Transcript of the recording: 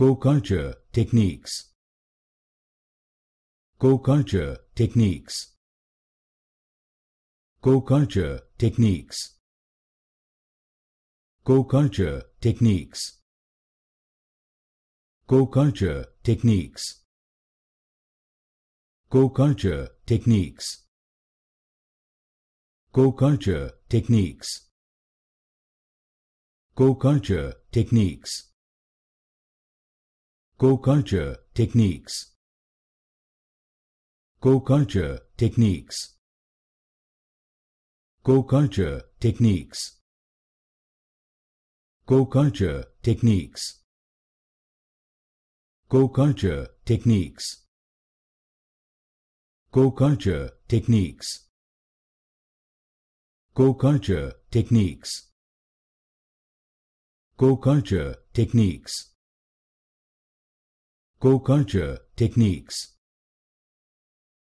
Co-culture techniques. Co-culture techniques. Co-culture techniques. Co-culture techniques. Co-culture techniques. Co-culture techniques. Co-culture techniques. Co-culture techniques. Co-culture techniques Co-culture techniques Co-culture techniques Co-culture techniques Co-culture techniques Co-culture techniques Co-culture techniques Co-culture techniques co-culture techniques.